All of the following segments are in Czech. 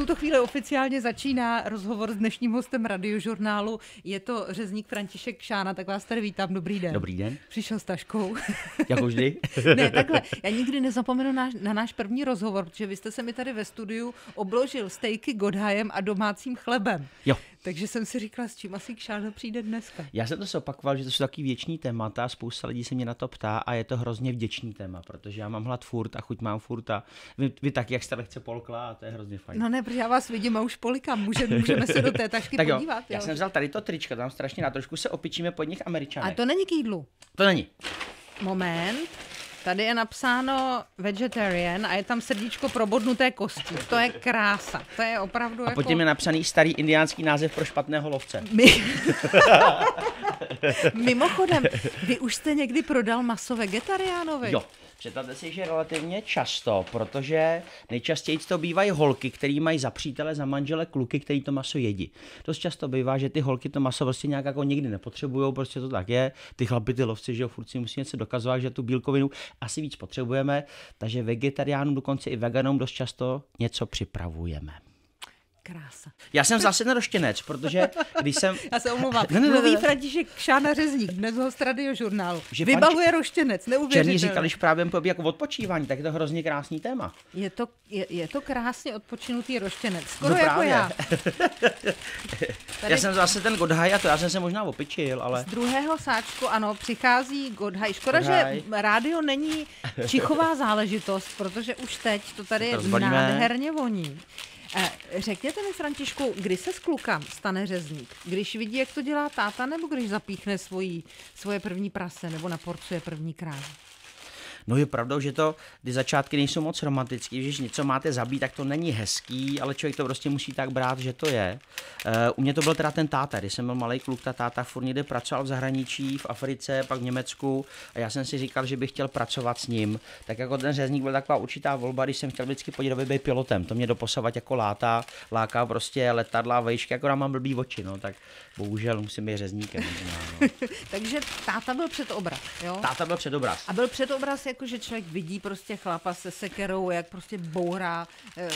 tuto chvíli oficiálně začíná rozhovor s dnešním hostem radiožurnálu. Je to řezník František Šána, tak vás tady vítám. Dobrý den. Dobrý den. Přišel s taškou. Jako vždy. ne, takhle. Já nikdy nezapomenu na, na náš první rozhovor, protože vy jste se mi tady ve studiu obložil stejky Godhajem a domácím chlebem. Jo. Takže jsem si říkala, s čím asi Kšáno přijde dneska. Já jsem to se opakoval, že to jsou taky věční témata, spousta lidí se mě na to ptá a je to hrozně vděčný téma, protože já mám hlad furt a chuť mám furt a vy, vy taky, jak jste lehce polkla a to je hrozně fajn. No ne, protože já vás vidím a už polikám, můžeme, můžeme se do té tašky tak jo, podívat. Já jsem vzal tady to tričko, tam strašně na trošku se opičíme pod nich američané. A to není k jídlu. To není. Moment. Tady je napsáno vegetarian a je tam srdíčko probodnuté kostí. To je krása. To je opravdu a jako... potom je napsaný starý indiánský název pro špatného lovce. My... Mimochodem, vy už jste někdy prodal maso vegetariánovi? Jo, Představte si, že relativně často, protože nejčastěji to bývají holky, které mají za přítele, za manžele kluky, který to maso jedí. Dost často bývá, že ty holky to maso prostě nějak jako nikdy nepotřebují, prostě to tak je. Ty chlapy, ty lovci, že jo, furt si musí něco dokazovat, že tu bílkovinu asi víc potřebujeme, takže vegetariánům, dokonce i veganům dost často něco připravujeme. Krása. Já jsem zase neroštěnec, protože když jsem... Já se omluvám. Ne, ne, ne, Mluví František Šána Řezník, dnes z radiožurnálu. Že Vybaluje pan... roštěnec, neuvěřitelné. Černý říkali, když právě jako odpočívání, tak je to hrozně krásný téma. Je to, je, je to krásně odpočinutý roštěnec, skoro no jako právě. jako já. Tady... Já jsem zase ten Godhaj a to já jsem se možná opičil, ale... Z druhého sáčku, ano, přichází Godhaj. Škoda, Godhaj. že rádio není čichová záležitost, protože už teď to tady to nádherně voní. Eh, řekněte mi, Františku, kdy se z kluka stane řezník? Když vidí, jak to dělá táta, nebo když zapíchne svoji, svoje první prase, nebo naporcuje první krávu? No je pravdou, že to, ty začátky nejsou moc romantický, když něco máte zabít, tak to není hezký, ale člověk to prostě musí tak brát, že to je. Uh, u mě to byl teda ten táta, když jsem byl malý kluk, ta táta furt někde pracoval v zahraničí, v Africe, pak v Německu a já jsem si říkal, že bych chtěl pracovat s ním. Tak jako ten řezník byl taková určitá volba, když jsem chtěl vždycky podívat, aby být pilotem, to mě doposavat jako láta, láká prostě letadla, vejšky, jako mám blbý oči, no, tak bohužel musím být řezníkem. No. Takže táta byl před obraz, jo? Táta byl před obraz. A byl před obraz jako jako, že člověk vidí prostě chlapa se sekerou, jak prostě bourá e,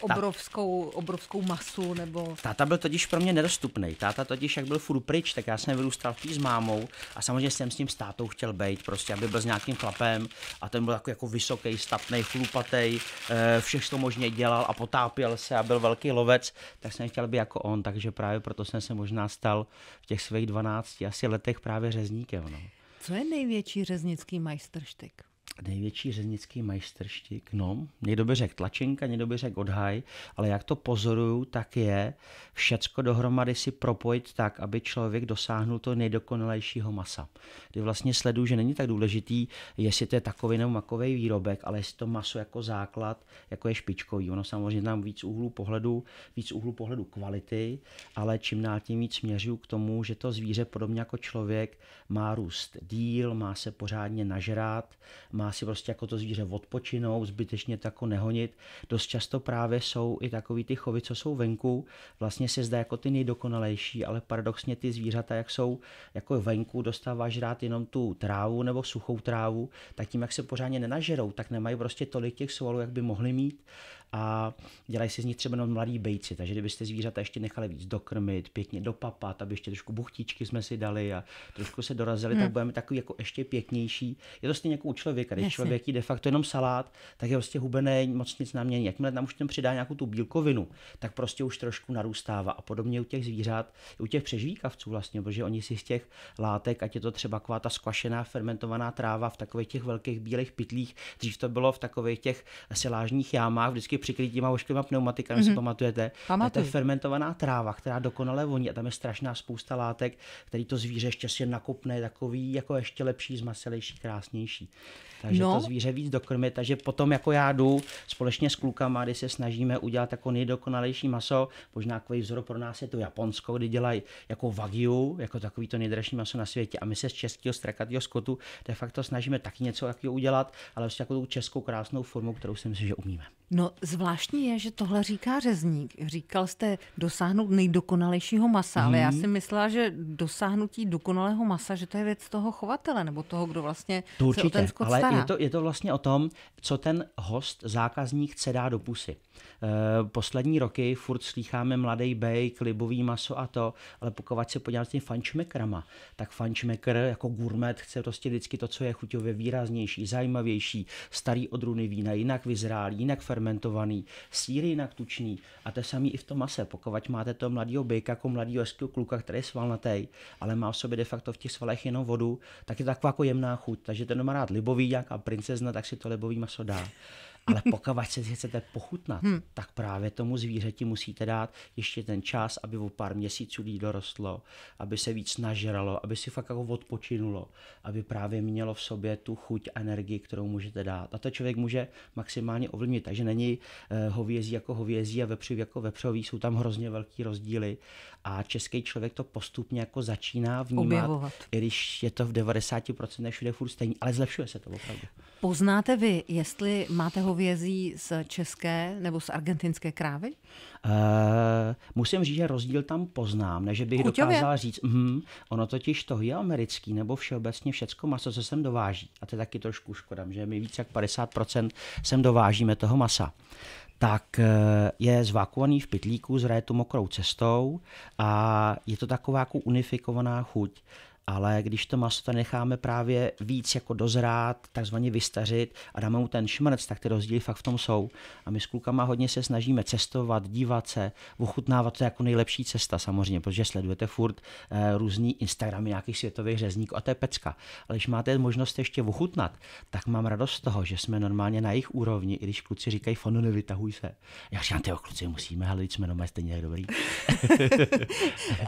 obrovskou, obrovskou masu nebo... Táta byl totiž pro mě nedostupný. Táta totiž, jak byl furt pryč, tak já jsem vyrůstal s mámou a samozřejmě jsem s ním s tátou chtěl být, prostě, aby byl s nějakým chlapem a ten byl jako, jako vysoký, statný, chlupatý, eh, všechno možně dělal a potápěl se a byl velký lovec, tak jsem chtěl být jako on, takže právě proto jsem se možná stal v těch svých 12 asi letech právě řezníkem. No. Co je největší řeznický majstrštek? největší řeznický majstrštík, no, někdo by řekl tlačenka, někdo by řekl odhaj, ale jak to pozoruju, tak je všecko dohromady si propojit tak, aby člověk dosáhnul to nejdokonalejšího masa. Kdy vlastně sleduju, že není tak důležitý, jestli to je takový nebo makový výrobek, ale jestli to maso jako základ, jako je špičkový. Ono samozřejmě tam víc úhlu pohledu, víc úhlu pohledu kvality, ale čím dál tím víc směřuju k tomu, že to zvíře podobně jako člověk má růst díl, má se pořádně nažrát, má si prostě jako to zvíře odpočinout, zbytečně to jako nehonit. Dost často právě jsou i takový ty chovy, co jsou venku, vlastně se zdá jako ty nejdokonalejší, ale paradoxně ty zvířata, jak jsou jako venku, dostáváš rád jenom tu trávu nebo suchou trávu, tak tím, jak se pořádně nenažerou, tak nemají prostě tolik těch svalů, jak by mohli mít a dělají si z nich třeba jenom mladý bejci, takže kdybyste zvířata ještě nechali víc dokrmit, pěkně dopapat, aby ještě trošku buchtičky jsme si dali a trošku se dorazili, hmm. tak budeme takový jako ještě pěknější. Je to stejně jako u člověka, když Jasně. člověk jí de facto jenom salát, tak je prostě hubený, moc nic namění. Jakmile tam už ten přidá nějakou tu bílkovinu, tak prostě už trošku narůstává. A podobně u těch zvířat, u těch přežvíkavců vlastně, protože oni si z těch látek, ať je to třeba kváta, ta skvašená fermentovaná tráva v takových těch velkých bílých pitlích, dřív to bylo v takových těch silážních jámách, vždycky přikrytí těma ošklivýma pneumatikami, mm-hmm. si mhm. pamatujete. Pamatuju. To je fermentovaná tráva, která dokonale voní a tam je strašná spousta látek, který to zvíře ještě si nakopne takový jako ještě lepší, zmaselejší, krásnější. Takže no. to zvíře víc dokrmí. takže potom jako já jdu společně s klukama, kdy se snažíme udělat jako nejdokonalejší maso, možná takový vzor pro nás je to Japonsko, kdy dělají jako wagyu, jako takový to nejdražší maso na světě a my se z českého strakatého skotu de facto snažíme taky něco takového udělat, ale vlastně jako tu českou krásnou formu, kterou si myslím, že umíme. No zvláštní je, že tohle říká řezník. Říkal jste dosáhnout nejdokonalejšího masa, hmm. ale já mhm. si myslela, že dosáhnutí dokonalého masa, že to je věc toho chovatele nebo toho, kdo vlastně to určitě, se o ten skot ale stará. Je to, je to vlastně o tom, co ten host, zákazník chce dát do pusy. E, poslední roky furt slýcháme mladý bejk, libový maso a to, ale pokud se podíváme s tím fančmekrama, tak fančmekr jako gourmet chce prostě vždycky to, co je chuťově výraznější, zajímavější, starý odruny vína, jinak vyzrálý, jinak fermentovaný fermentovaný, síry jinak tučný a to samý i v tom mase. Pokud máte to mladého bejka jako mladého hezkého kluka, který je svalnatý, ale má v sobě de facto v těch svalech jenom vodu, tak je to taková jako jemná chuť. Takže ten má rád libový, jak a princezna, tak si to libový maso dá. Ale pokud se chcete pochutnat, hmm. tak právě tomu zvířeti musíte dát ještě ten čas, aby o pár měsíců jí dorostlo, aby se víc nažralo, aby si fakt jako odpočinulo, aby právě mělo v sobě tu chuť a energii, kterou můžete dát. A to člověk může maximálně ovlivnit, takže není eh, hovězí jako hovězí a vepřový jako vepřový, jsou tam hrozně velký rozdíly a český člověk to postupně jako začíná vnímat, Objevovat. i když je to v 90% všude furt stejný, ale zlepšuje se to opravdu. Poznáte vy, jestli máte hovězí z české nebo z argentinské krávy? Uh, musím říct, že rozdíl tam poznám, než bych Kuťově. dokázal říct, mm, ono totiž to je americký nebo všeobecně všecko maso, co sem dováží. A to je taky trošku škoda, že my víc jak 50% sem dovážíme toho masa tak eh, je zvakovaný v pytlíku, zraje to mokrou cestou a je to taková jako unifikovaná chuť ale když to maso tady necháme právě víc jako dozrát, takzvaně vystařit a dáme mu ten šmrc, tak ty rozdíly fakt v tom jsou. A my s klukama hodně se snažíme cestovat, dívat se, ochutnávat to jako nejlepší cesta samozřejmě, protože sledujete furt eh, různý Instagramy nějakých světových řezníků a to je pecka. Ale když máte možnost ještě ochutnat, tak mám radost z toho, že jsme normálně na jejich úrovni, i když kluci říkají, fonu nevytahuj se. Já říkám, ty kluci musíme, ale jsme normálně stejně dobrý.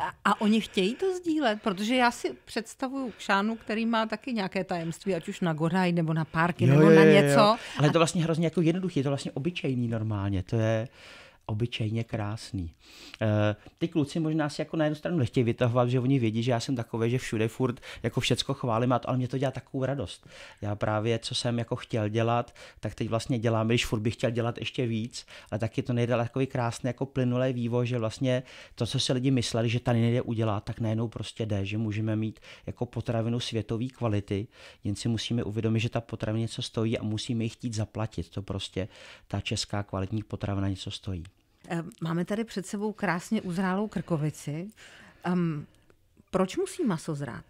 a, a oni chtějí to sdílet, protože já si představuju kšánu, který má taky nějaké tajemství, ať už na Goraj nebo na parky jo, nebo jo, na něco. Jo. Ale je to vlastně hrozně jako jednoduché, je to vlastně obyčejný normálně. To je, obyčejně krásný. Eh, ty kluci možná si jako na jednu stranu nechtějí vytahovat, že oni vědí, že já jsem takový, že všude furt jako všecko chválím, ale mě to dělá takovou radost. Já právě, co jsem jako chtěl dělat, tak teď vlastně dělám, když furt bych chtěl dělat ještě víc, ale taky to nejde takový krásný jako plynulý vývoj, že vlastně to, co si lidi mysleli, že tady nejde udělat, tak najednou prostě jde, že můžeme mít jako potravinu světové kvality, jen si musíme uvědomit, že ta potravina něco stojí a musíme ji chtít zaplatit. To prostě ta česká kvalitní potravina něco stojí. Eh, máme tady před sebou krásně uzrálou krkovici. Um, proč musí maso zrát?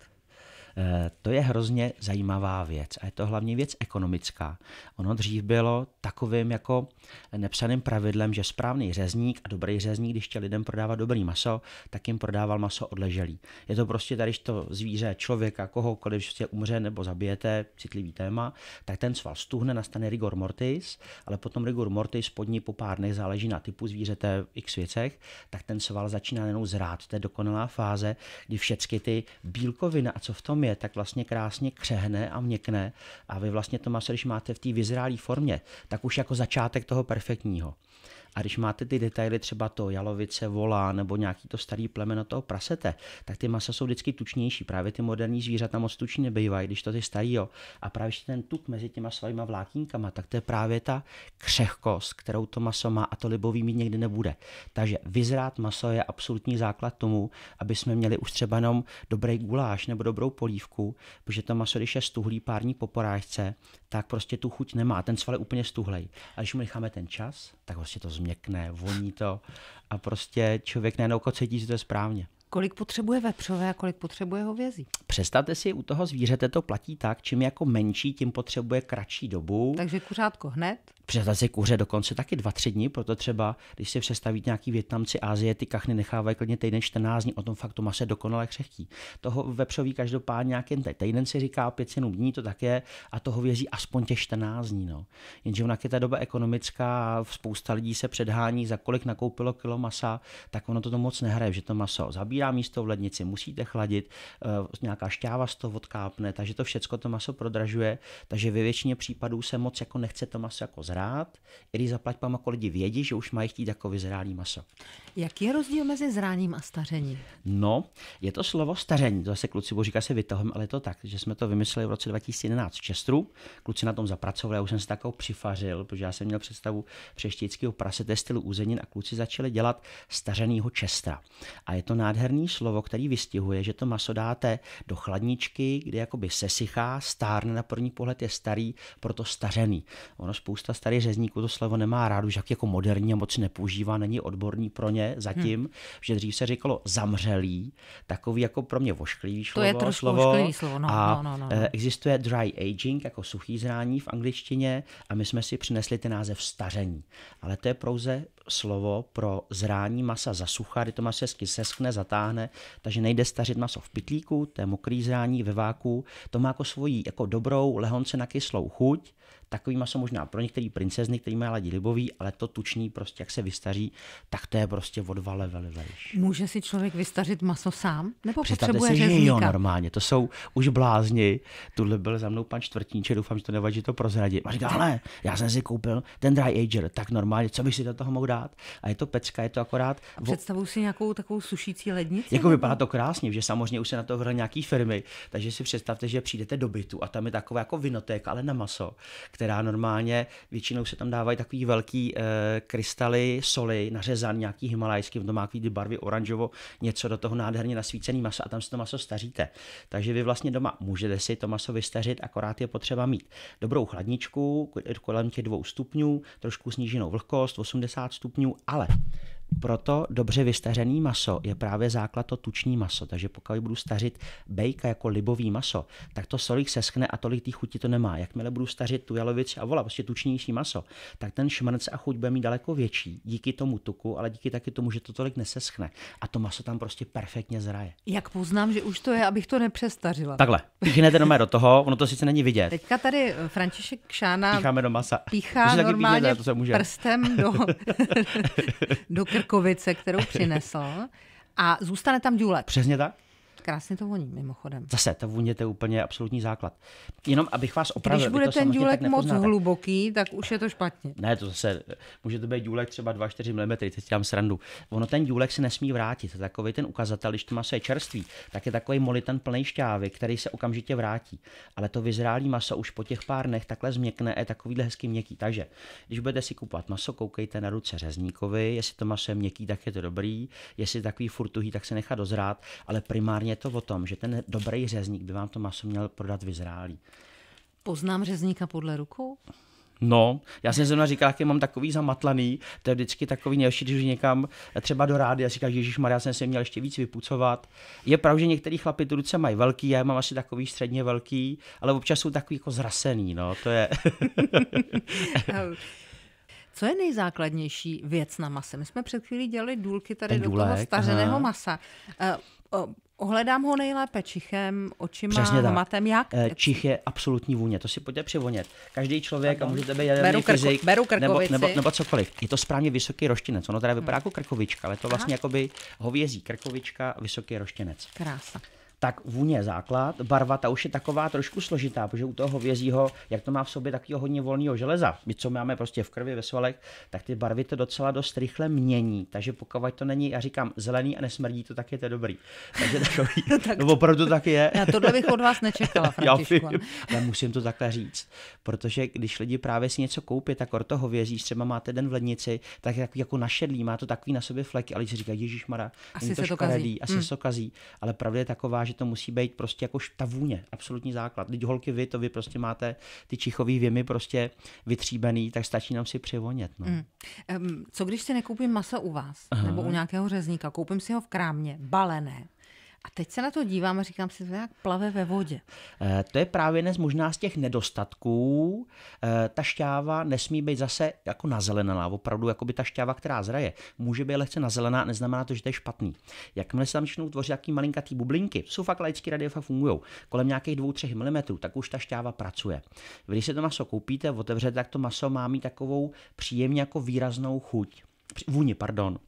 Eh, to je hrozně zajímavá věc a je to hlavně věc ekonomická. Ono dřív bylo takovým jako nepsaným pravidlem, že správný řezník a dobrý řezník, když chtěl lidem prodávat dobrý maso, tak jim prodával maso odleželý. Je to prostě tady, když to zvíře člověka, kohokoliv, se umře nebo zabijete, citlivý téma, tak ten sval stuhne, nastane rigor mortis, ale potom rigor mortis pod ní po pár dnech záleží na typu zvířete x věcech, tak ten sval začíná jenom zrát. To je dokonalá fáze, kdy všechny ty bílkoviny a co v tom je, tak vlastně krásně křehne a měkne a vy vlastně to maso, když máte v té vyzrálé formě, tak už jako začátek toho perfektního. A když máte ty detaily, třeba to jalovice, volá nebo nějaký to starý plemeno toho prasete, tak ty masa jsou vždycky tučnější. Právě ty moderní zvířata moc tuční nebývají, když to ty starý jo. A právě ten tuk mezi těma svýma vlákínkama, tak to je právě ta křehkost, kterou to maso má a to libový mít někdy nebude. Takže vyzrát maso je absolutní základ tomu, aby jsme měli už třeba jenom dobrý guláš nebo dobrou polívku, protože to maso, když je stuhlý pární po porážce, tak prostě tu chuť nemá, ten sval je úplně stuhlej. A když mu necháme ten čas, tak prostě to zmi změkne, voní to a prostě člověk najednou cítí, že to je správně. Kolik potřebuje vepřové a kolik potřebuje hovězí? Představte si, u toho zvířete to platí tak, čím jako menší, tím potřebuje kratší dobu. Takže kuřátko hned? Přestat si kuře dokonce taky 2-3 dní, proto třeba, když si představí nějaký Větnamci Azie, ty kachny nechávají klidně týden 14 dní, o tom fakt to maso dokonale křehký. Toho vepřový každopádně nějaký týden si říká 5-7 dní, to tak je, a toho věří aspoň těch 14 dní. No. Jenže ona je ta doba ekonomická, spousta lidí se předhání, za kolik nakoupilo kilo masa, tak ono to moc nehraje, že to maso zabírá místo v lednici, musíte chladit, eh, nějaká šťáva z toho odkápne, takže to všechno to maso prodražuje, takže ve většině případů se moc jako nechce to maso jako zrát, rád, i když zaplať pamako lidi vědí, že už mají chtít jako vyzrálý maso. Jaký je rozdíl mezi zráním a stařením? No, je to slovo staření, to zase kluci, bo říká se vytohem, ale je to tak, že jsme to vymysleli v roce 2011 v Čestru, kluci na tom zapracovali, já už jsem se takovou přifařil, protože já jsem měl představu prase, to stylu úzenin a kluci začali dělat stařenýho Čestra. A je to nádherný slovo, který vystihuje, že to maso dáte do chladničky, kde jakoby sesychá, stárne na první pohled je starý, proto stařený. Ono spousta starý řezníků to slovo nemá rád, už jak jako moderní a moc nepoužívá, není odborný pro ně zatím, hmm. že dřív se říkalo zamřelý, takový jako pro mě vošklivý slovo. To je trošku slovo, slovo no, a no, no, no, no. existuje dry aging, jako suchý zrání v angličtině a my jsme si přinesli ten název staření. Ale to je prouze slovo pro zrání masa zasuchá, kdy to maso hezky seskne, zatáhne, takže nejde stařit maso v pitlíku, to je mokrý zrání ve váku, to má jako svoji jako dobrou lehonce na kyslou chuť, takový maso možná pro některé princezny, který mají ladí libový, ale to tuční, prostě, jak se vystaří, tak to je prostě o dva levely Může si člověk vystařit maso sám? Nebo Představte potřebuje si, řezníka? že jo, normálně, to jsou už blázni. Tuhle byl za mnou pan čtvrtníček, doufám, že to nevadí, že to prozradí. A ale já jsem si koupil ten dry ager, tak normálně, co by si do toho mohl akorát a je to pecka, je to akorát. A představuju si nějakou takovou sušící lednici? Jako vypadá to krásně, že samozřejmě už se na to hrají nějaký firmy, takže si představte, že přijdete do bytu a tam je taková jako vinotéka, ale na maso, která normálně většinou se tam dávají takový velký e, krystaly soli, nařezán nějaký himalajský, v tom má ty barvy oranžovo, něco do toho nádherně nasvícený maso a tam si to maso staříte. Takže vy vlastně doma můžete si to maso vystařit, akorát je potřeba mít dobrou chladničku kolem těch dvou stupňů, trošku sníženou vlhkost, 80 stupňů, ale proto dobře vystařený maso je právě základ to tuční maso, takže pokud budu stařit bejka jako libový maso, tak to solík seskne a tolik té chuti to nemá. Jakmile budu stařit tu jalovici a vola, prostě tučnější maso, tak ten šmrnc a chuť bude mít daleko větší díky tomu tuku, ale díky taky tomu, že to tolik neseschne. A to maso tam prostě perfektně zraje. Jak poznám, že už to je, abych to nepřestařila? Takhle. Píchnete doma do toho, ono to sice není vidět. Teďka tady eh, František Šána Pícháme do masa. píchá normálně píchnete, to se může. prstem do, do krve Krkovice, kterou přinesl. A zůstane tam důlek. Přesně tak. Krásně to voní, mimochodem. Zase, ta vůně to je úplně absolutní základ. Jenom abych vás opravil. Když bude ten důlek moc hluboký, tak už je to špatně. Ne, to zase, může to být důlek třeba 2-4 mm, teď dělám srandu. Ono ten důlek se nesmí vrátit. Takový ten ukazatel, když to maso je čerstvý, tak je takový molitan plný šťávy, který se okamžitě vrátí. Ale to vyzrálý maso už po těch pár dnech takhle změkne a je takovýhle hezky měkký. Takže když budete si kupovat maso, koukejte na ruce řezníkovi, jestli to maso je měkký, tak je to dobrý, jestli je takový furtuhý, tak se nechá dozrát, ale primárně je to o tom, že ten dobrý řezník by vám to maso měl prodat vyzrálý. Poznám řezníka podle rukou? No, já jsem zrovna říkal, jak je mám takový zamatlaný, to je vždycky takový nejlepší, když někam eh, třeba do rády a říká, že Ježíš Maria jsem se měl ještě víc vypucovat. Je pravda, že některý chlapi tu ruce mají velký, já mám asi takový středně velký, ale občas jsou takový jako zrasený, no, to je. Co je nejzákladnější věc na mase? My jsme před chvílí dělali důlky tady Ten do důlek, toho stařeného aha. masa. Eh, Ohledám ho nejlépe čichem, očima, Přesně tak. matem, jak? Eh, Čich je absolutní vůně, to si pojďte přivonět. Každý člověk, Pardon. a můžete být jaderný beru krko, fyzik, beru nebo, nebo, nebo, cokoliv. Je to správně vysoký roštěnec, ono teda hmm. vypadá hmm. jako krkovička, ale to Aha. vlastně jakoby hovězí krkovička, vysoký roštěnec. Krása tak vůně základ, barva ta už je taková trošku složitá, protože u toho vězího, jak to má v sobě takového hodně volného železa, my co máme prostě v krvi, ve svalech, tak ty barvy to docela dost rychle mění, takže pokud to není, já říkám, zelený a nesmrdí to, tak je to dobrý. Takže takový, no tak no opravdu tak je. Já tohle bych od vás nečekala, Františku. já, musím to takhle říct, protože když lidi právě si něco koupí, tak toho vězí, třeba máte den v lednici, tak je jako našedlý, má to takový na sobě fleky, ale si říká, Ježíš Mara, asi to, se škaredý, to kazí. asi hmm. se to kazí, ale pravda je taková, že že to musí být prostě jako ta vůně, absolutní základ. Teď holky vy, to vy prostě máte ty čichový věmy prostě vytříbený, tak stačí nám si přivonět. No. Mm. Um, co když si nekoupím maso u vás Aha. nebo u nějakého řezníka, koupím si ho v krámě, balené, a teď se na to dívám a říkám si, to jak plave ve vodě. Eh, to je právě dnes z možná z těch nedostatků. Eh, ta šťáva nesmí být zase jako nazelená, opravdu jako by ta šťáva, která zraje, může být lehce nazelená, neznamená to, že to je špatný. Jakmile se tam začnou tvořit jaký malinkatý bublinky, jsou fakt laicky radie, fakt fungují, kolem nějakých 2-3 mm, tak už ta šťáva pracuje. Když si to maso koupíte, otevřete, tak to maso má mít takovou příjemně jako výraznou chuť, vůni, pardon.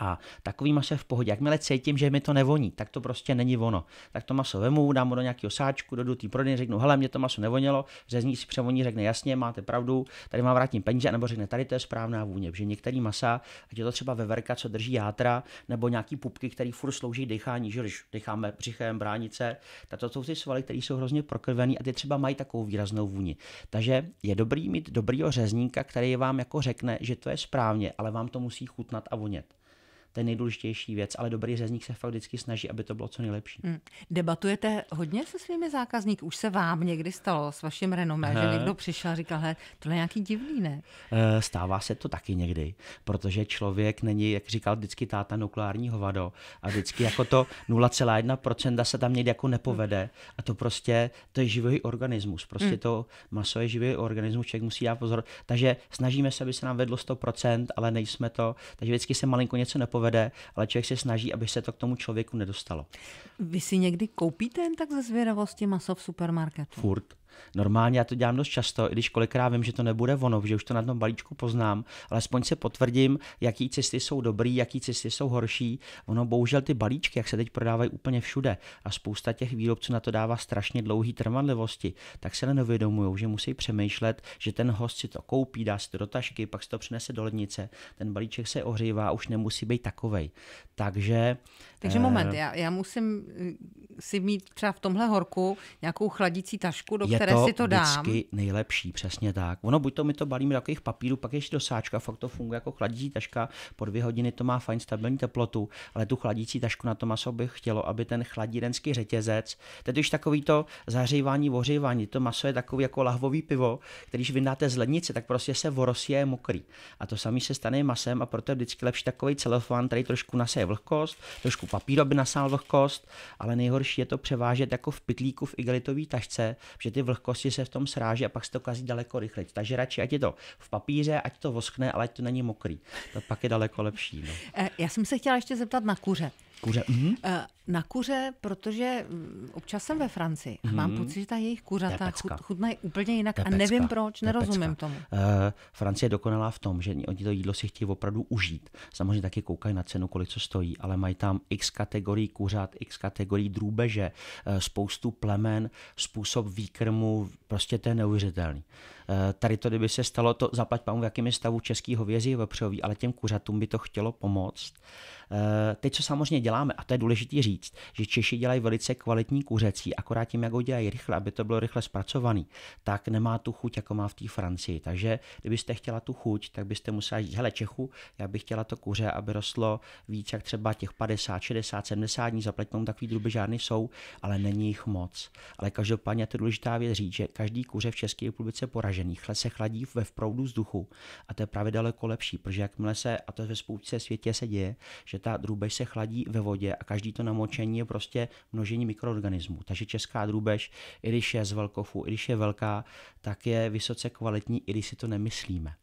A takový maso je v pohodě. Jakmile cítím, že mi to nevoní, tak to prostě není ono. Tak to maso vemu, dám ho do nějakého sáčku, do té prodejny, řeknu, hele, mě to maso nevonilo, řezník si převoní, řekne, jasně, máte pravdu, tady mám vrátím peníze, nebo řekne, tady to je správná vůně, že některý masa, ať je to třeba veverka, co drží játra, nebo nějaký pupky, který furt slouží dechání, že když decháme břichem, bránice, tak to jsou ty svaly, které jsou hrozně prokrvené a ty třeba mají takovou výraznou vůni. Takže je dobrý mít dobrýho řezníka, který vám jako řekne, že to je správně, ale vám to musí chutnat a vonět ten nejdůležitější věc, ale dobrý řezník se fakt vždycky snaží, aby to bylo co nejlepší. Hmm. Debatujete hodně se svými zákazníky? Už se vám někdy stalo s vaším renomé, Aha. že někdo přišel a říkal, hej, to je nějaký divný, ne? Eh, stává se to taky někdy, protože člověk není, jak říkal vždycky táta, nukleární hovado a vždycky jako to 0,1% se tam někdy jako nepovede a to prostě, to je živý organismus, prostě hmm. to maso je živý organismus, člověk musí dát pozor, takže snažíme se, aby se nám vedlo 100%, ale nejsme to, takže vždycky se malinko něco nepovede, nepovede, ale člověk se snaží, aby se to k tomu člověku nedostalo. Vy si někdy koupíte jen tak ze zvědavosti maso v supermarketu? Furt. Normálně já to dělám dost často, i když kolikrát vím, že to nebude ono, že už to na tom balíčku poznám, ale aspoň se potvrdím, jaký cesty jsou dobrý, jaký cesty jsou horší. Ono bohužel ty balíčky, jak se teď prodávají úplně všude a spousta těch výrobců na to dává strašně dlouhý trvanlivosti, tak se neuvědomují, že musí přemýšlet, že ten host si to koupí, dá si to do tašky, pak si to přinese do lednice, ten balíček se ohřívá, už nemusí být takovej. Takže... Takže eh, moment, já, já musím eh, si mít třeba v tomhle horku nějakou chladící tašku, do je které to si to dám. vždycky nejlepší, přesně tak. Ono buď to my to balíme do takových papírů, pak ještě do sáčka, fakt to funguje jako chladící taška, po dvě hodiny to má fajn stabilní teplotu, ale tu chladící tašku na to maso bych chtělo, aby ten chladírenský řetězec, tedy už takový to zahřívání, ořívání, to maso je takový jako lahvový pivo, který když vyndáte z lednice, tak prostě se vorosí je mokrý. A to samý se stane masem a proto je vždycky lepší takový celofán, který trošku naseje vlhkost, trošku papír, aby nasál vlhkost, ale nejhorší je to převážet jako v pytlíku v igelitové tašce, že ty vlhkosti se v tom sráží a pak se to kazí daleko rychleji. Takže radši, ať je to v papíře, ať to voskne, ale ať to není mokrý. To pak je daleko lepší. No. Eh, já jsem se chtěla ještě zeptat na kuře. Kuře. Mm-hmm na kuře, protože mm, občas jsem ve Francii a mám mhm. pocit, že ta jejich kuřata chutnají úplně jinak a nevím proč, nerozumím tomu. Uh, Francie je dokonalá v tom, že oni to jídlo si chtějí opravdu užít. Samozřejmě taky koukají na cenu, kolik co stojí, ale mají tam x kategorii kuřat, x kategorii drůbeže, eh, spoustu plemen, způsob výkrmu, prostě to je neuvěřitelný. Uh, tady to, kdyby se stalo, to zaplať pamu, v jakém je stavu český hovězí vepřový, ale těm kuřatům by to chtělo pomoct. Uh, teď, co samozřejmě děláme, a to je důležité říct, říct, že Češi dělají velice kvalitní kuřecí, akorát tím, jak ho dělají rychle, aby to bylo rychle zpracovaný, tak nemá tu chuť, jako má v té Francii. Takže kdybyste chtěla tu chuť, tak byste musela říct, hele Čechu, já bych chtěla to kuře, aby rostlo víc, jak třeba těch 50, 60, 70 dní zapletnou, takový druby žádný jsou, ale není jich moc. Ale každopádně to je důležitá věc říct, že každý kuře v České republice poražený chle se chladí ve vproudu vzduchu a to je právě daleko lepší, protože jakmile se, a to ve spoustě světě se děje, že ta drůbež se chladí ve vodě a každý to na namočení je prostě množení mikroorganismů. Takže česká drůbež, i když je z velkofu, i když je velká, tak je vysoce kvalitní, i když si to nemyslíme.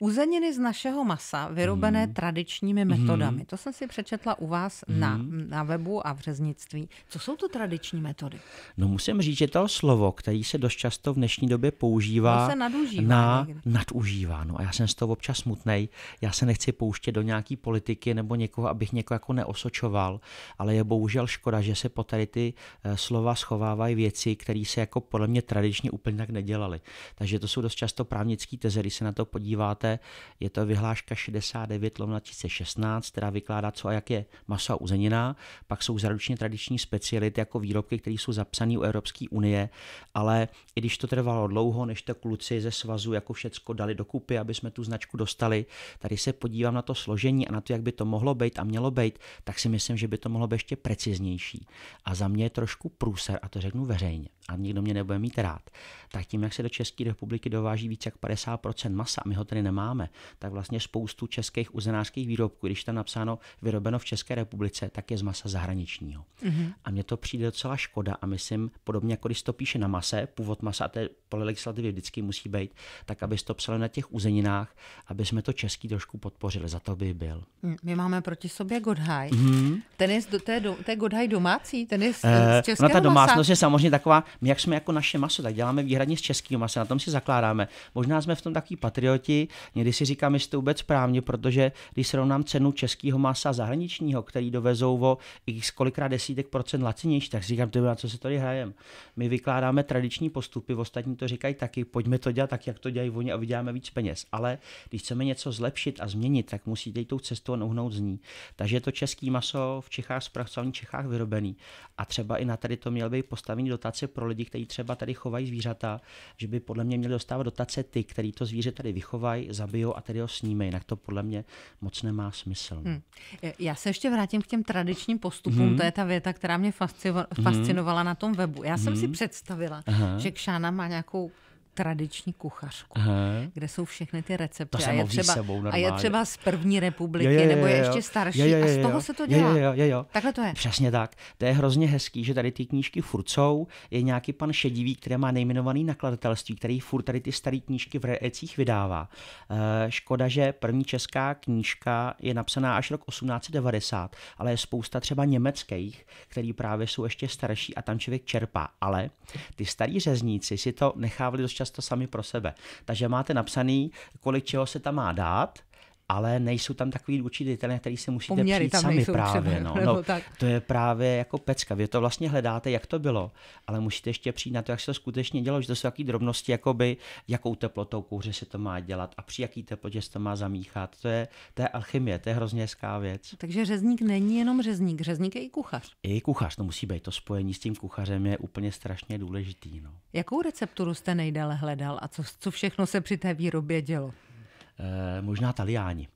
Uzeniny z našeho masa, vyrobené hmm. tradičními metodami. Hmm. To jsem si přečetla u vás hmm. na, na webu a v řeznictví. Co jsou to tradiční metody? No musím říct, že to slovo, který se dost často v dnešní době používá, to se nadužívá, na nadužívá. No a já jsem z toho občas smutnej. Já se nechci pouštět do nějaký politiky nebo někoho, abych někoho jako neosočoval, ale je bohužel škoda, že se po tady ty eh, slova schovávají věci, které se jako podle mě tradičně úplně tak nedělaly. Takže to jsou dost často právnické teze, když se na to podíváte, je to vyhláška 69 lomna 2016, která vykládá, co a jak je maso a uzenina. Pak jsou zaručně tradiční speciality jako výrobky, které jsou zapsané u Evropské unie, ale i když to trvalo dlouho, než to kluci ze svazu jako všecko dali dokupy, aby jsme tu značku dostali, tady se podívám na to složení a na to, jak by to mohlo být a mělo být, tak si myslím, že by to mohlo být ještě preciznější. A za mě je trošku průser, a to řeknu veřejně, a nikdo mě nebude mít rád. Tak tím, jak se do České republiky dováží více jak 50% masa, a my ho tady nemáme, nemáme, tak vlastně spoustu českých uzenářských výrobků, když tam napsáno vyrobeno v České republice, tak je z masa zahraničního. Mm-hmm. A mně to přijde docela škoda a myslím, podobně jako když to píše na mase, původ masa, a to podle legislativy vždycky musí být, tak aby to psali na těch uzeninách, aby jsme to český trošku podpořili, za to by byl. My máme proti sobě Godhaj. Mm-hmm. je, to je, to je Godhaj domácí, z, eh, z českého no ta domácnost masa. je samozřejmě taková, my jak jsme jako naše maso, tak děláme výhradně z českého masa, na tom si zakládáme. Možná jsme v tom takový patrioti, Někdy si říkám, jestli to vůbec správně, protože když srovnám cenu českého masa a zahraničního, který dovezou o x kolikrát desítek procent lacinější, tak si říkám, ty, na co se tady hrajem. My vykládáme tradiční postupy, ostatní to říkají taky, pojďme to dělat tak, jak to dělají oni a vyděláme víc peněz. Ale když chceme něco zlepšit a změnit, tak musíte jít tou cestou a nohnout z ní. Takže to český maso v Čechách, zpracovaný Čechách vyrobený. A třeba i na tady to měl být postavení dotace pro lidi, kteří třeba tady chovají zvířata, že by podle mě měli dostávat dotace ty, který to zvíře tady vychovají, zabijou a tedy ho snímej. Jinak to podle mě moc nemá smysl. Hmm. Já se ještě vrátím k těm tradičním postupům. Hmm. To je ta věta, která mě mhm. fascinovala hmm. na tom webu. Já hmm. jsem si mhm. představila, Aha. že Kšána má nějakou tradiční kuchařku, Aha. kde jsou všechny ty recepty. To a, je třeba, sebou a je třeba z první republiky, jo, jo, jo, nebo je ještě starší jo, jo, jo, a z toho se to dělá. Jo, jo, jo, jo. Takhle to je. Přesně tak. To je hrozně hezký, že tady ty knížky furt jsou. Je nějaký pan Šedivý, který má nejmenovaný nakladatelství, který furt tady ty staré knížky v recích vydává. E, škoda, že první česká knížka je napsaná až rok 1890, ale je spousta třeba německých, který právě jsou ještě starší a tam člověk čerpá. Ale ty starí řezníci si to nechávali dost často sami pro sebe. Takže máte napsaný, kolik čeho se tam má dát, ale nejsou tam takový určitý na který si musíte Poměry přijít sami právě. Třeba, no. No, To je právě jako pecka. Vy to vlastně hledáte, jak to bylo, ale musíte ještě přijít na to, jak se to skutečně dělo, že to jsou takové drobnosti, jakoby, jakou teplotou kouře se to má dělat a při jaký teplotě se to má zamíchat. To je, to je alchymie, to je hrozně hezká věc. Takže řezník není jenom řezník, řezník je i kuchař. I kuchař, to musí být. To spojení s tím kuchařem je úplně strašně důležitý. No. Jakou recepturu jste nejdále hledal a co, co všechno se při té výrobě dělo? Eh, možná Taliáni.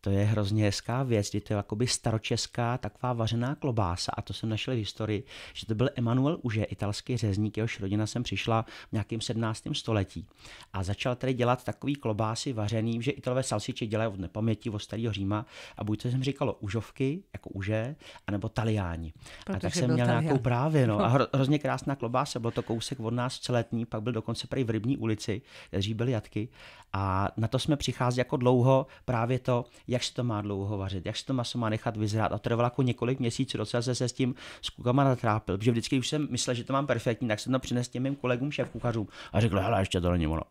To je hrozně hezká věc, je to jakoby staročeská taková vařená klobása a to jsem našel v historii, že to byl Emanuel Uže, italský řezník, jehož rodina sem přišla v nějakém 17. století a začal tady dělat takový klobásy vařený, že italové salsiče dělají od nepaměti, od starého Říma a buď to jsem říkalo užovky, jako uže, anebo taliáni. Protože a tak jsem měl talián. nějakou právě, no, a hro, hrozně krásná klobása, byl to kousek od nás celetní, pak byl dokonce prý v Rybní ulici, kde byly jatky a na to jsme přicházeli jako dlouho právě to, jak se to má dlouho vařit, jak se to maso má nechat vyzrát. A trvalo jako několik měsíců, docela jsem se s tím s kukama natrápil, protože vždycky když jsem myslel, že to mám perfektní, tak jsem to přinesl těm mým kolegům šéf kuchařům a řekl, hele, ještě to není ono.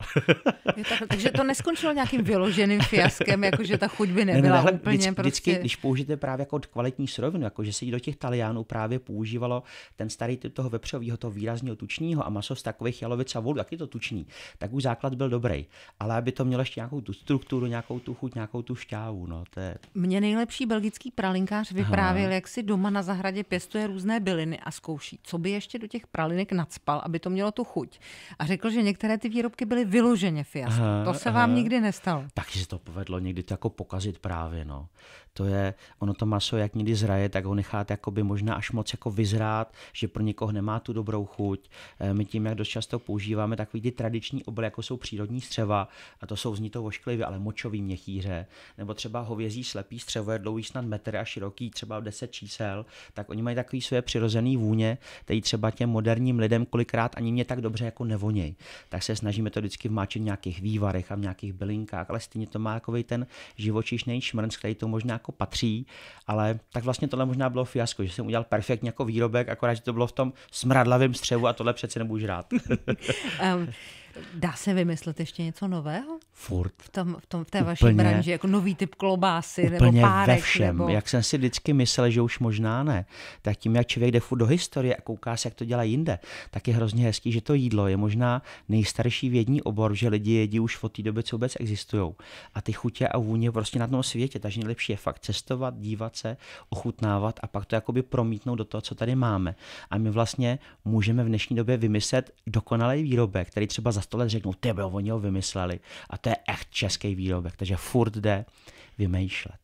Je tak, takže to neskončilo nějakým vyloženým fiaskem, jakože ta chuť by nebyla ne, ne, hele, úplně vždycky, prostě... vždycky, když použijete právě jako kvalitní surovinu, jako že se do těch talianů právě používalo ten starý typ toho vepřového, toho výrazného tučního a maso z takových jalovic a vodu, jak je to tučný, tak už základ byl dobrý. Ale aby to mělo ještě nějakou tu strukturu, nějakou tu chuť, nějakou tu šťávu, kávu. No, to je... Mě nejlepší belgický pralinkář vyprávěl, Aha. jak si doma na zahradě pěstuje různé byliny a zkouší, co by ještě do těch pralinek nadspal, aby to mělo tu chuť. A řekl, že některé ty výrobky byly vyloženě fiasko. to se aha. vám nikdy nestalo. Takže to povedlo někdy to jako pokazit právě. No. To je, ono to maso, jak někdy zraje, tak ho necháte jakoby možná až moc jako vyzrát, že pro někoho nemá tu dobrou chuť. Eh, my tím, jak dost často používáme takový ty tradiční obaly, jako jsou přírodní střeva, a to jsou zní to ošklivě, ale močový měchýře, nebo třeba hovězí slepý střevo je dlouhý snad metr a široký, třeba 10 čísel, tak oni mají takový své přirozený vůně, který třeba těm moderním lidem kolikrát ani mě tak dobře jako nevoněj. Tak se snažíme to vždycky vmáčet v nějakých vývarech a v nějakých bylinkách, ale stejně to má takový ten živočišný šmrnc, který to možná jako patří, ale tak vlastně tohle možná bylo fiasko, že jsem udělal perfektně jako výrobek, akorát, že to bylo v tom smradlavém střevu a tohle přece nemůžu žrát. um, Dá se vymyslet ještě něco nového? Furt. V, tom, v, tom, v té úplně, vaší branži, jako nový typ klobásy úplně nebo párek? ve všem. Nebo... Jak jsem si vždycky myslel, že už možná ne, tak tím, jak člověk jde furt do historie a kouká se, jak to dělá jinde, tak je hrozně hezký, že to jídlo je možná nejstarší vědní obor, že lidi jedí už od té doby, co vůbec existují. A ty chutě a vůně prostě na tom světě, takže nejlepší je fakt cestovat, dívat se, ochutnávat a pak to jakoby promítnout do toho, co tady máme. A my vlastně můžeme v dnešní době vymyslet dokonalý výrobek, který třeba za sto let řeknou, ty oni ho vymysleli a to je echt český výrobek, takže furt jde vymýšlet.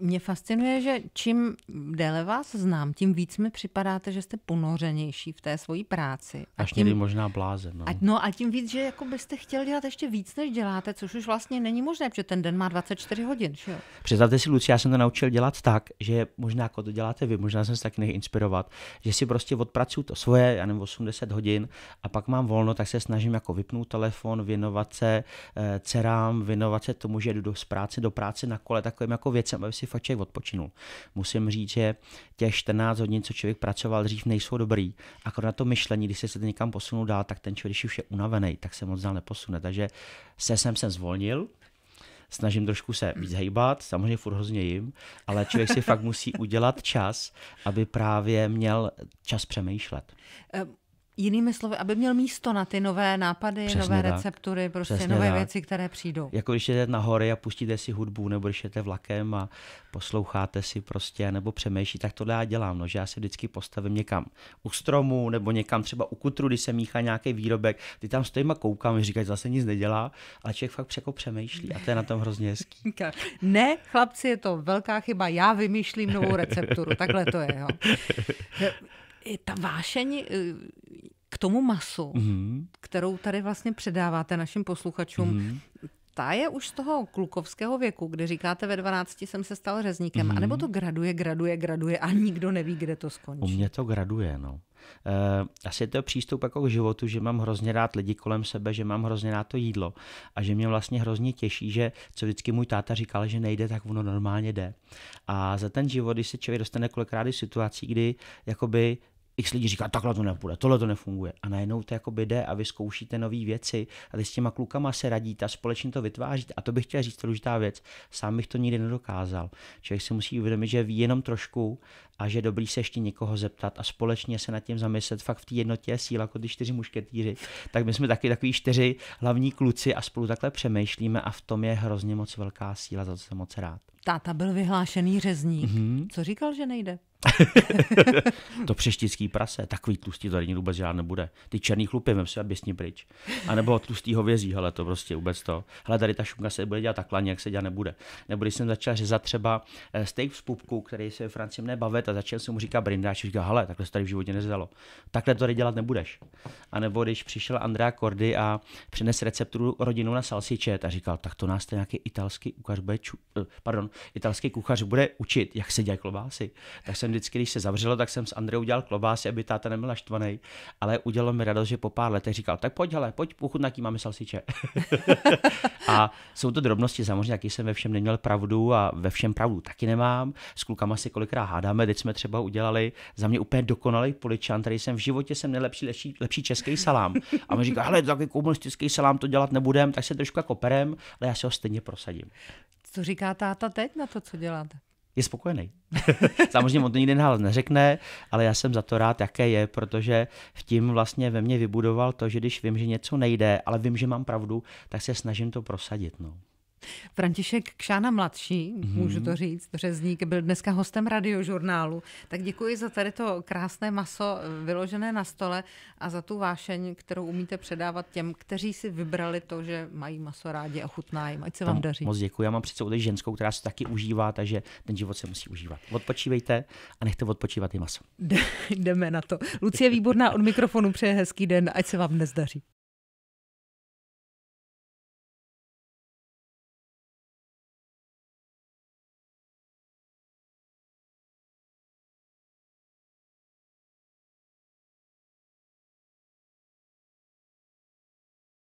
Mě fascinuje, že čím déle vás znám, tím víc mi připadáte, že jste ponořenější v té svoji práci. A Až tím, někdy možná blázen. No. A, no a tím víc, že jako byste chtěl dělat ještě víc, než děláte, což už vlastně není možné, protože ten den má 24 hodin. Že? Představte si, Luci, já jsem to naučil dělat tak, že možná jako to děláte vy, možná jsem se nech inspirovat, že si prostě odpracuju to svoje, já nevím, 80 hodin a pak mám volno, tak se snažím jako vypnout telefon, věnovat se eh, dcerám, věnovat se tomu, že jdu do práce, do práce na kole takovým jako věcem, aby si fakt člověk odpočinul. Musím říct, že těch 14 hodin, co člověk pracoval dřív, nejsou dobrý. A na to myšlení, když se někam posunul dál, tak ten člověk, když už je unavený, tak se moc dál neposune. Takže se jsem se zvolnil, snažím trošku se víc hejbat, samozřejmě furt hrozně jim, ale člověk si fakt musí udělat čas, aby právě měl čas přemýšlet. Um Jinými slovy, aby měl místo na ty nové nápady, Přesně nové tak. receptury, prostě Přesně nové tak. věci, které přijdou. Jako když jdete na hory a pustíte si hudbu, nebo když jdete vlakem a posloucháte si prostě, nebo přemýšlíte, tak tohle já dělám, no, že já si vždycky postavím někam u stromu, nebo někam třeba u kutru, kdy se míchá nějaký výrobek, ty tam stojím a koukám a říkají, zase nic nedělá, ale člověk fakt překo přemýšlí a to je na tom hrozně hezký. ne, chlapci, je to velká chyba, já vymýšlím novou recepturu, takhle to je. Jo. ta vášeň eh, k tomu masu, mm-hmm. kterou tady vlastně předáváte našim posluchačům, mm-hmm stáje už z toho klukovského věku, kde říkáte ve 12 jsem se stal řezníkem, mm-hmm. anebo to graduje, graduje, graduje a nikdo neví, kde to skončí? U mě to graduje, no. E, asi je to přístup jako k životu, že mám hrozně rád lidi kolem sebe, že mám hrozně rád to jídlo a že mě vlastně hrozně těší, že co vždycky můj táta říkal, že nejde, tak ono normálně jde. A za ten život, když se člověk dostane kolikrát do situací, kdy jakoby x lidí říká, takhle to nepůjde, tohle to nefunguje. A najednou to jako jde a vy zkoušíte nové věci a vy s těma klukama se radíte a společně to vytváříte. A to bych chtěl říct, důležitá věc. Sám bych to nikdy nedokázal. Člověk si musí uvědomit, že ví jenom trošku a že dobrý se ještě někoho zeptat a společně se nad tím zamyslet. Fakt v té jednotě je síla, jako ty čtyři mušketýři. Tak my jsme taky takový čtyři hlavní kluci a spolu takhle přemýšlíme a v tom je hrozně moc velká síla, za to jsem moc rád. Táta byl vyhlášený řezník. Mm-hmm. Co říkal, že nejde? to přeštický prase, takový tlustý tady vůbec žádný nebude. Ty černý chlupy, vem si a běsni pryč. A nebo tlustý hovězí, hele, to prostě vůbec to. Hele, tady ta šumka, se bude dělat takhle, nějak se dělat nebude. Nebo když jsem začal řezat třeba eh, steak z pupku, který se v Francii mne bavit a začal jsem mu říkat brindáč, říká, hele, takhle se tady v životě nezdalo. Takhle to tady dělat nebudeš. A nebo když přišel Andrea Kordy a přines recepturu rodinu na salsiče, a říkal, tak to nás ten nějaký italský kuchař bude, ču, eh, pardon, italský kuchař bude učit, jak se dělají klobásy. Tak jsem jsem vždycky, když se zavřelo, tak jsem s Andreou udělal klobásy, aby táta nebyl naštvaný, ale udělalo mi radost, že po pár letech říkal, tak pojď, hele, pojď, pochutná, jaký máme salsiče. a jsou to drobnosti, samozřejmě, jaký jsem ve všem neměl pravdu a ve všem pravdu taky nemám. S klukama si kolikrát hádáme, teď jsme třeba udělali za mě úplně dokonalý poličan, který jsem v životě jsem nejlepší, lepší, lepší český salám. A on říká, hele, takový komunistický salám to dělat nebudem, tak se trošku jako perem, ale já se ho stejně prosadím. Co říká táta teď na to, co děláte? je spokojený. Samozřejmě on to nikdy nahlas neřekne, ale já jsem za to rád, jaké je, protože v tím vlastně ve mně vybudoval to, že když vím, že něco nejde, ale vím, že mám pravdu, tak se snažím to prosadit. No. František Kšána mladší, mm-hmm. můžu to říct, řezník, byl dneska hostem radiožurnálu. Tak děkuji za tady to krásné maso eh, vyložené na stole a za tu vášeň, kterou umíte předávat těm, kteří si vybrali to, že mají maso rádi a chutná jim. Ať se vám, vám daří. Moc děkuji. Já mám přece tady ženskou, která se taky užívá, takže ten život se musí užívat. Odpočívejte a nechte odpočívat i maso. Jdeme na to. Lucie Výborná od mikrofonu přeje hezký den, ať se vám dnes daří.